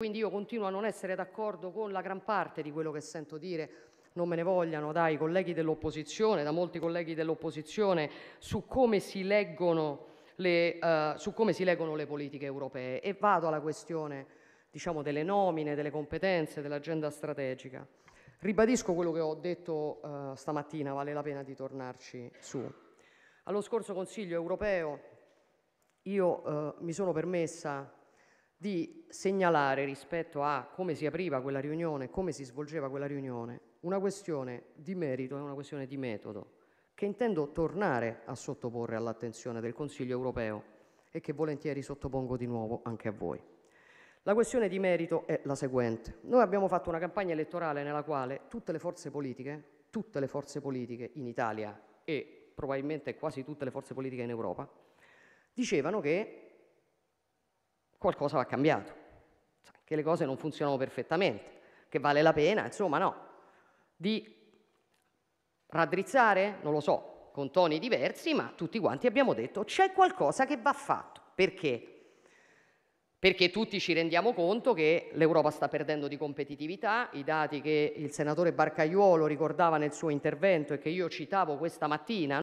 Quindi io continuo a non essere d'accordo con la gran parte di quello che sento dire, non me ne vogliano, dai colleghi dell'opposizione, da molti colleghi dell'opposizione, su, eh, su come si leggono le politiche europee. E vado alla questione diciamo, delle nomine, delle competenze, dell'agenda strategica. Ribadisco quello che ho detto eh, stamattina, vale la pena di tornarci su. Allo scorso Consiglio europeo io eh, mi sono permessa di segnalare rispetto a come si apriva quella riunione, come si svolgeva quella riunione, una questione di merito e una questione di metodo che intendo tornare a sottoporre all'attenzione del Consiglio europeo e che volentieri sottopongo di nuovo anche a voi. La questione di merito è la seguente. Noi abbiamo fatto una campagna elettorale nella quale tutte le forze politiche, tutte le forze politiche in Italia e probabilmente quasi tutte le forze politiche in Europa, dicevano che qualcosa va cambiato, che le cose non funzionano perfettamente, che vale la pena, insomma no. Di raddrizzare, non lo so, con toni diversi, ma tutti quanti abbiamo detto c'è qualcosa che va fatto. Perché? perché tutti ci rendiamo conto che l'Europa sta perdendo di competitività, i dati che il senatore Barcaiuolo ricordava nel suo intervento e che io citavo questa mattina